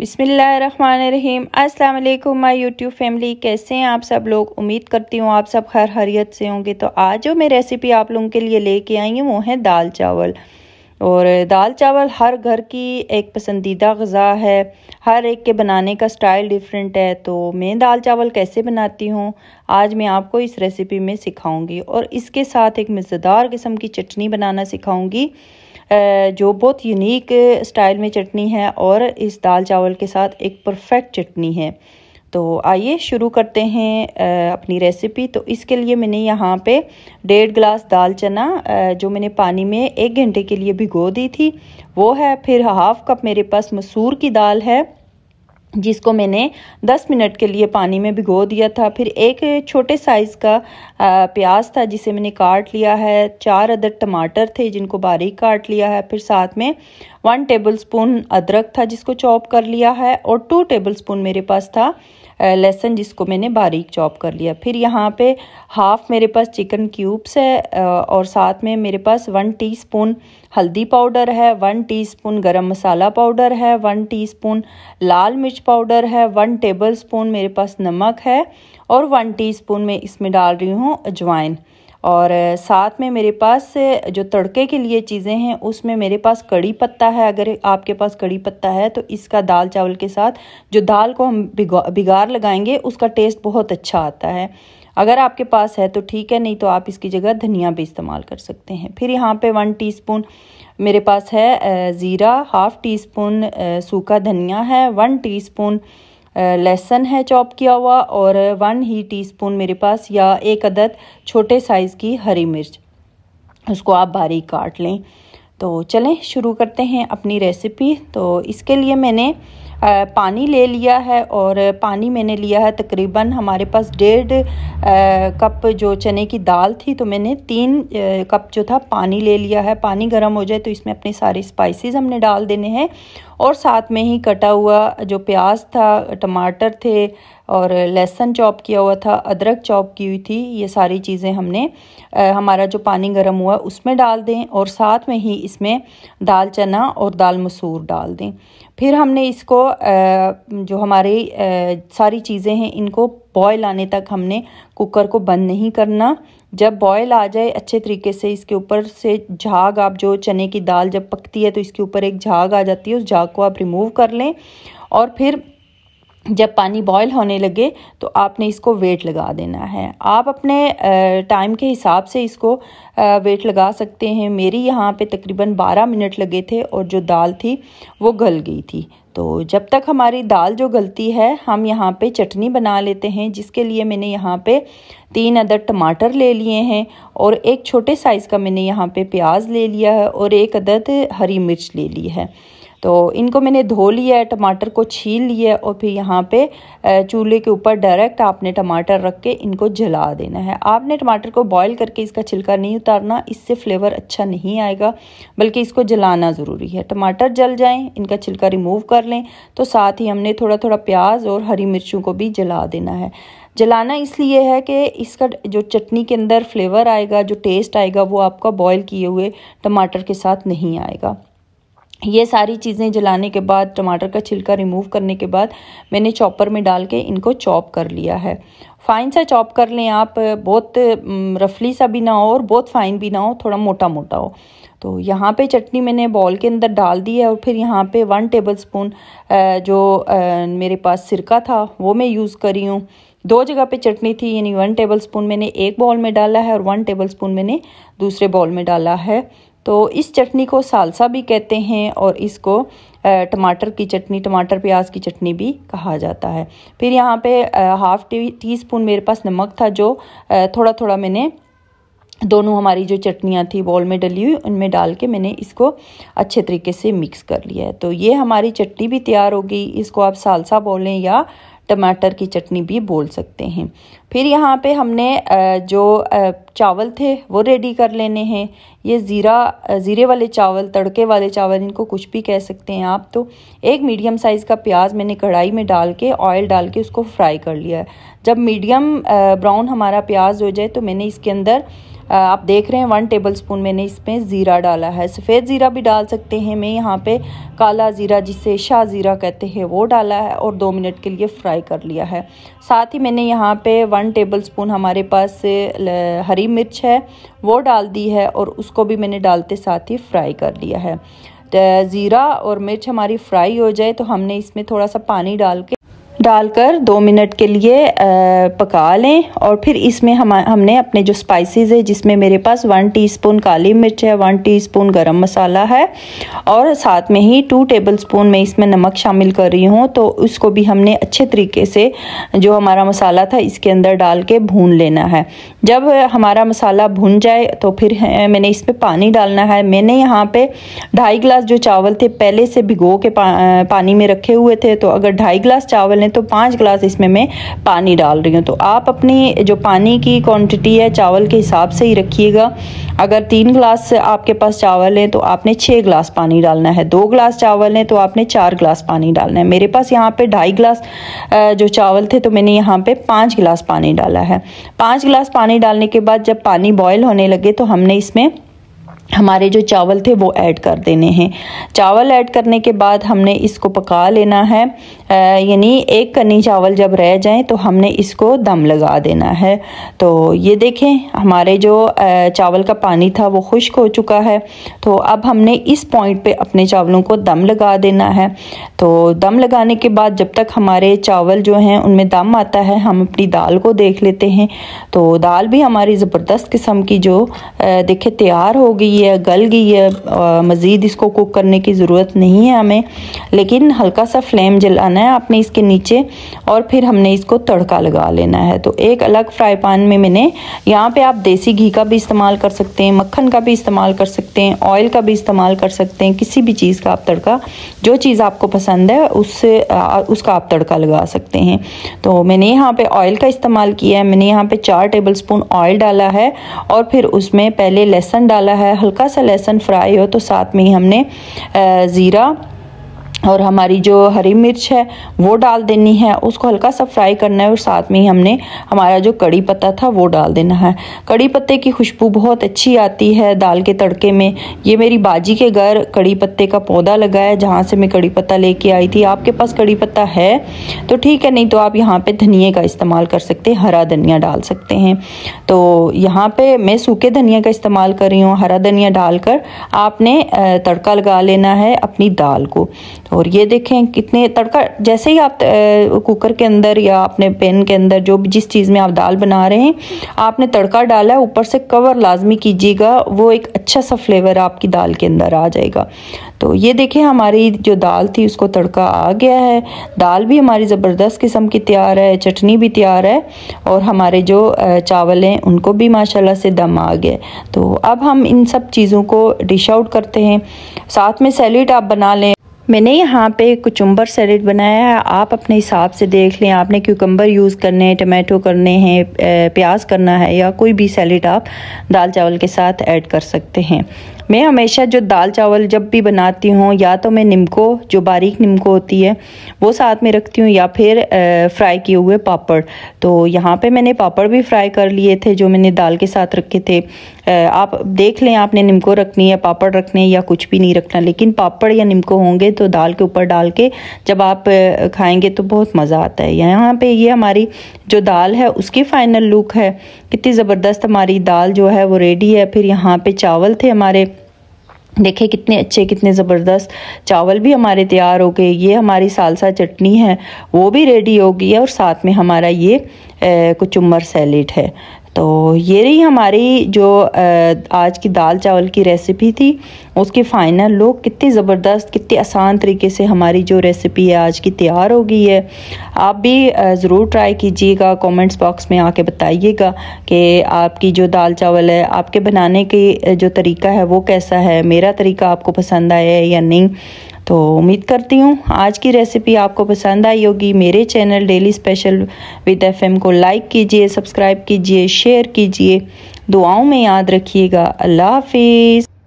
बिसमीम अल्लाम my YouTube family कैसे हैं आप सब लोग उम्मीद करती हूँ आप सब हर हरियत से होंगे तो आज जो मैं रेसिपी आप लोगों के लिए लेके आई हूँ वो है दाल चावल और दाल चावल हर घर की एक पसंदीदा गज़ा है हर एक के बनाने का स्टाइल डिफरेंट है तो मैं दाल चावल कैसे बनाती हूँ आज मैं आपको इस रेसिपी में सिखाऊंगी और इसके साथ एक मज़ेदार किस्म की चटनी बनाना सिखाऊंगी जो बहुत यूनिक स्टाइल में चटनी है और इस दाल चावल के साथ एक परफेक्ट चटनी है तो आइए शुरू करते हैं अपनी रेसिपी तो इसके लिए मैंने यहाँ पे डेढ़ गिलास दाल चना जो मैंने पानी में एक घंटे के लिए भिगो दी थी वो है फिर हाफ कप मेरे पास मसूर की दाल है जिसको मैंने 10 मिनट के लिए पानी में भिगो दिया था फिर एक छोटे साइज़ का प्याज था जिसे मैंने काट लिया है चार अदर टमाटर थे जिनको बारीक काट लिया है फिर साथ में वन टेबलस्पून अदरक था जिसको चॉप कर लिया है और टू टेबलस्पून मेरे पास था लहसन जिसको मैंने बारीक चॉप कर लिया फिर यहाँ पे हाफ़ मेरे पास चिकन क्यूब्स है और साथ में मेरे पास वन टीस्पून हल्दी पाउडर है one teaspoon garam masala powder है वन टीस्पून लाल मिर्च पाउडर है वन टेबल स्पून मेरे पास नमक है और वन टीस्पून मैं इसमें डाल रही हूँ अजवाइन और साथ में मेरे पास जो तड़के के लिए चीज़ें हैं उसमें मेरे पास कड़ी पत्ता है अगर आपके पास कड़ी पत्ता है तो इसका दाल चावल के साथ जो दाल को हम बिगार लगाएंगे उसका टेस्ट बहुत अच्छा आता है अगर आपके पास है तो ठीक है नहीं तो आप इसकी जगह धनिया भी इस्तेमाल कर सकते हैं फिर यहाँ पे वन टीस्पून मेरे पास है ज़ीरा हाफ़ टी स्पून सूखा धनिया है वन टीस्पून स्पून लहसन है चॉप किया हुआ और वन ही टीस्पून मेरे पास या एक अदद छोटे साइज़ की हरी मिर्च उसको आप बारीक काट लें तो चलें शुरू करते हैं अपनी रेसिपी तो इसके लिए मैंने पानी ले लिया है और पानी मैंने लिया है तकरीबन हमारे पास डेढ़ कप जो चने की दाल थी तो मैंने तीन कप जो था पानी ले लिया है पानी गर्म हो जाए तो इसमें अपने सारे स्पाइसेस हमने डाल देने हैं और साथ में ही कटा हुआ जो प्याज था टमाटर थे और लहसन चॉप किया हुआ था अदरक चॉप की हुई थी ये सारी चीज़ें हमने आ, हमारा जो पानी गर्म हुआ उसमें डाल दें और साथ में ही इसमें दाल चना और दाल मसूर डाल दें फिर हमने इसको आ, जो हमारे सारी चीज़ें हैं इनको बॉयल आने तक हमने कुकर को बंद नहीं करना जब बॉयल आ जाए अच्छे तरीके से इसके ऊपर से झाग आप जो चने की दाल जब पकती है तो इसके ऊपर एक झाग आ जाती है उस झाग को आप रिमूव कर लें और फिर जब पानी बॉयल होने लगे तो आपने इसको वेट लगा देना है आप अपने टाइम के हिसाब से इसको वेट लगा सकते हैं मेरी यहाँ पे तकरीबन 12 मिनट लगे थे और जो दाल थी वो गल गई थी तो जब तक हमारी दाल जो गलती है हम यहाँ पे चटनी बना लेते हैं जिसके लिए मैंने यहाँ पे तीन अदद टमाटर ले लिए हैं और एक छोटे साइज़ का मैंने यहाँ पर प्याज ले लिया है और एक अदद हरी मिर्च ले ली है तो इनको मैंने धो लिया है टमाटर को छील लिया और फिर यहाँ पे चूल्हे के ऊपर डायरेक्ट आपने टमाटर रख के इनको जला देना है आपने टमाटर को बॉईल करके इसका छिलका नहीं उतारना इससे फ्लेवर अच्छा नहीं आएगा बल्कि इसको जलाना ज़रूरी है टमाटर जल जाएँ इनका छिलका रिमूव कर लें तो साथ ही हमने थोड़ा थोड़ा प्याज और हरी मिर्चों को भी जला देना है जलाना इसलिए है कि इसका जो चटनी के अंदर फ्लेवर आएगा जो टेस्ट आएगा वो आपका बॉईल किए हुए टमाटर के साथ नहीं आएगा ये सारी चीज़ें जलाने के बाद टमाटर का छिलका रिमूव करने के बाद मैंने चॉपर में डाल के इनको चॉप कर लिया है फ़ाइन सा चॉप कर लें आप बहुत रफली सा भी ना हो और बहुत फ़ाइन भी ना हो थोड़ा मोटा मोटा हो तो यहाँ पे चटनी मैंने बॉल के अंदर डाल दी है और फिर यहाँ पे वन टेबल स्पून जो मेरे पास सिरका था वो मैं यूज़ करी हूँ दो जगह पे चटनी थी यानी वन टेबल स्पून मैंने एक बॉल में डाला है और वन टेबल स्पून मैंने दूसरे बॉल में डाला है तो इस चटनी को सालसा भी कहते हैं और इसको टमाटर की चटनी टमाटर प्याज की चटनी भी कहा जाता है फिर यहाँ पे हाफ़ टी टी स्पून मेरे पास नमक था जो थोड़ा थोड़ा मैंने दोनों हमारी जो चटनियाँ थी बॉल में डली हुई उनमें डाल के मैंने इसको अच्छे तरीके से मिक्स कर लिया है तो ये हमारी चटनी भी तैयार होगी इसको आप सालसा बोलें या टमाटर की चटनी भी बोल सकते हैं फिर यहाँ पे हमने जो चावल थे वो रेडी कर लेने हैं ये ज़ीरा ज़ीरे वाले चावल तड़के वाले चावल इनको कुछ भी कह सकते हैं आप तो एक मीडियम साइज़ का प्याज मैंने कढ़ाई में डाल के ऑयल डाल के उसको फ्राई कर लिया है जब मीडियम ब्राउन हमारा प्याज हो जाए तो मैंने इसके अंदर आप देख रहे हैं वन टेबल स्पून मैंने इसमें ज़ीरा डाला है सफ़ेद ज़ीरा भी डाल सकते हैं मैं यहाँ पे काला ज़ीरा जिसे शाह ज़ीरा कहते हैं वो डाला है और दो मिनट के लिए फ्राई कर लिया है साथ ही मैंने यहाँ पे वन टेबल स्पून हमारे पास हरी मिर्च है वो डाल दी है और उसको भी मैंने डालते साथ ही फ्राई कर लिया है ज़ीरा और मिर्च हमारी फ्राई हो जाए तो हमने इसमें थोड़ा सा पानी डाल के डालकर दो मिनट के लिए पका लें और फिर इसमें हम हमने अपने जो स्पाइसेस है जिसमें मेरे पास वन टीस्पून काली मिर्च है वन टीस्पून गरम मसाला है और साथ में ही टू टेबल स्पून में इसमें नमक शामिल कर रही हूँ तो उसको भी हमने अच्छे तरीके से जो हमारा मसाला था इसके अंदर डाल के भून लेना है जब हमारा मसाला भून जाए तो फिर मैंने इसमें पानी डालना है मैंने यहाँ पर ढाई गिलास जो चावल थे पहले से भिगो के पा, पानी में रखे हुए थे तो अगर ढाई गिलास चावल हैं तो तो पाँच गिलास इसमें मैं पानी डाल रही हूँ तो आप अपनी जो पानी की क्वांटिटी है चावल के हिसाब से ही रखिएगा अगर तीन गिलास आपके पास चावल हैं तो आपने छः गिलास पानी डालना है दो गिलास चावल हैं तो आपने चार गिलास पानी डालना है मेरे पास यहाँ पे ढाई गिलास जो चावल थे तो मैंने यहाँ पे पाँच गिलास पानी डाला है पाँच गिलास पानी डालने के बाद जब पानी बॉयल होने लगे तो हमने इसमें हमारे जो चावल थे वो ऐड कर देने हैं चावल ऐड करने के बाद हमने इसको पका लेना है यानी एक कनी चावल जब रह जाए तो हमने इसको दम लगा देना है तो ये देखें हमारे जो आ, चावल का पानी था वो खुश्क हो चुका है तो अब हमने इस पॉइंट पे अपने चावलों को दम लगा देना है तो दम लगाने के बाद जब तक हमारे चावल जो हैं उनमें दम आता है हम अपनी दाल को देख लेते हैं तो दाल भी हमारी ज़बरदस्त किस्म की जो देखे तैयार हो गई गई है गल गई है मज़ीद इसको कुक करने की ज़रूरत नहीं है हमें लेकिन हल्का सा फ्लेम जलाना है आपने इसके नीचे और फिर हमने इसको तड़का लगा लेना है तो एक अलग फ्राई पैन में मैंने यहाँ पे आप देसी घी का भी इस्तेमाल कर सकते हैं मक्खन का भी इस्तेमाल कर सकते हैं ऑयल का भी इस्तेमाल कर सकते हैं किसी भी चीज़ का आप तड़का जो चीज़ आपको पसंद है उससे उसका आप तड़का लगा सकते हैं तो मैंने यहाँ पे ऑयल का इस्तेमाल किया है मैंने यहाँ पे चार टेबल ऑयल डाला है और फिर उसमें पहले लहसन डाला है हल्का सा लहसन फ्राई हो तो साथ में ही हमने ज़ीरा और हमारी जो हरी मिर्च है वो डाल देनी है उसको हल्का सा फ्राई करना है और साथ में ही हमने हमारा जो कड़ी पत्ता था वो डाल देना है कड़ी पत्ते की खुशबू बहुत अच्छी आती है दाल के तड़के में ये मेरी बाजी के घर कड़ी पत्ते का पौधा लगा है जहाँ से मैं कड़ी पत्ता लेके आई थी आपके पास कड़ी पत्ता है तो ठीक है नहीं तो आप यहाँ पर धनिए का इस्तेमाल कर सकते हैं हरा धनिया डाल सकते हैं तो यहाँ पर मैं सूखे धनिया का इस्तेमाल कर रही हूँ हरा धनिया डालकर आपने तड़का लगा लेना है अपनी दाल को और ये देखें कितने तड़का जैसे ही आप कुकर के अंदर या अपने पेन के अंदर जो भी जिस चीज़ में आप दाल बना रहे हैं आपने तड़का डाला है ऊपर से कवर लाजमी कीजिएगा वो एक अच्छा सा फ्लेवर आपकी दाल के अंदर आ जाएगा तो ये देखें हमारी जो दाल थी उसको तड़का आ गया है दाल भी हमारी ज़बरदस्त किस्म की तैयार है चटनी भी तैयार है और हमारे जो चावल हैं उनको भी माशाल्लाह से दम आ गया तो अब हम इन सब चीज़ों को डिश आउट करते हैं साथ में सैलिड आप बना लें मैंने यहाँ पे कुचुम्बर सैलड बनाया है आप अपने हिसाब से देख लें आपने क्यूकम्बर यूज़ करने हैं टमाटो करने हैं प्याज करना है या कोई भी सैलड आप दाल चावल के साथ ऐड कर सकते हैं मैं हमेशा जो दाल चावल जब भी बनाती हूँ या तो मैं निमको जो बारीक निमको होती है वो साथ में रखती हूँ या फिर फ्राई किए हुए पापड़ तो यहाँ पे मैंने पापड़ भी फ्राई कर लिए थे जो मैंने दाल के साथ रखे थे आप देख लें आपने निमको रखनी है पापड़ रखने या कुछ भी नहीं रखना लेकिन पापड़ या निमको होंगे तो दाल के ऊपर डाल के जब आप खाएंगे तो बहुत मज़ा आता है यहाँ पे ये हमारी जो दाल है उसकी फाइनल लुक है कितनी ज़बरदस्त हमारी दाल जो है वो रेडी है फिर यहाँ पे चावल थे हमारे देखे कितने अच्छे कितने ज़बरदस्त चावल भी हमारे तैयार हो गए ये हमारी सालसा चटनी है वो भी रेडी हो गई है और साथ में हमारा ये कुचुम्बर सैलेड है तो ये रही हमारी जो आज की दाल चावल की रेसिपी थी उसके फाइनल लोग कितनी ज़बरदस्त कितनी आसान तरीके से हमारी जो रेसिपी है आज की तैयार हो गई है आप भी ज़रूर ट्राई कीजिएगा कमेंट्स बॉक्स में आके बताइएगा कि आपकी जो दाल चावल है आपके बनाने के जो तरीका है वो कैसा है मेरा तरीका आपको पसंद आया है या नहीं तो उम्मीद करती हूँ आज की रेसिपी आपको पसंद आई होगी मेरे channel daily special with FM को लाइक कीजिए सब्सक्राइब कीजिए शेयर कीजिए दुआओं में याद रखिएगा अल्लाह हाफिज़